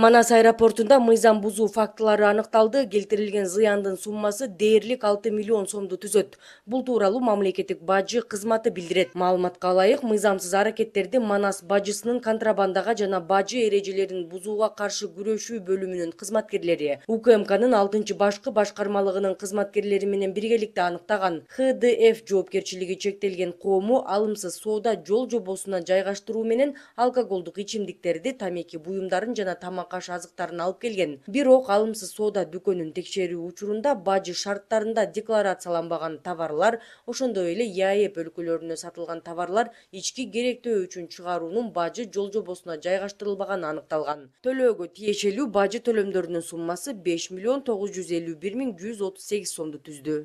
манас аэропортунда мыйзам бузуу фактылары аныкталды келтирилген зыяндын суммасы дээрлик 6 миллион сомду түзөт бул тууралуу мамлекеттик бажы кызматы билдирет маалыматка ылайык мыйзамсыз аракеттерди манас бажысынын контрабандага жана бажы эрежелерин бузууга каршы күрөшүү бөлүмүнүн кызматкерлери укмкнын алтынчы башкы башкармалыгынын кызматкерлери менен биргеликте аныктаган хдф жоопкерчилиги чектелген коому алымсыз соода жол жобосуна жайгаштыруу менен алкоголдук ичимдиктерди тамеки буюмдарын жана тамак бака жазықтарын алып келген бирок алымсыз сода дүкөнүн текшерүү учурунда бажы шарттарында декларацияланбаган товарлар ошондой эле еаэп өлкөлөрүнө сатылган товарлар ички керектөө үчүн чыгаруунун бажы жолжобосуна жайгаштырылбаганы аныкталган төлөөгө тиешелүү бажы төлөмдөрүнүн суммасы 5 миллион тогуз жүз сомду түздү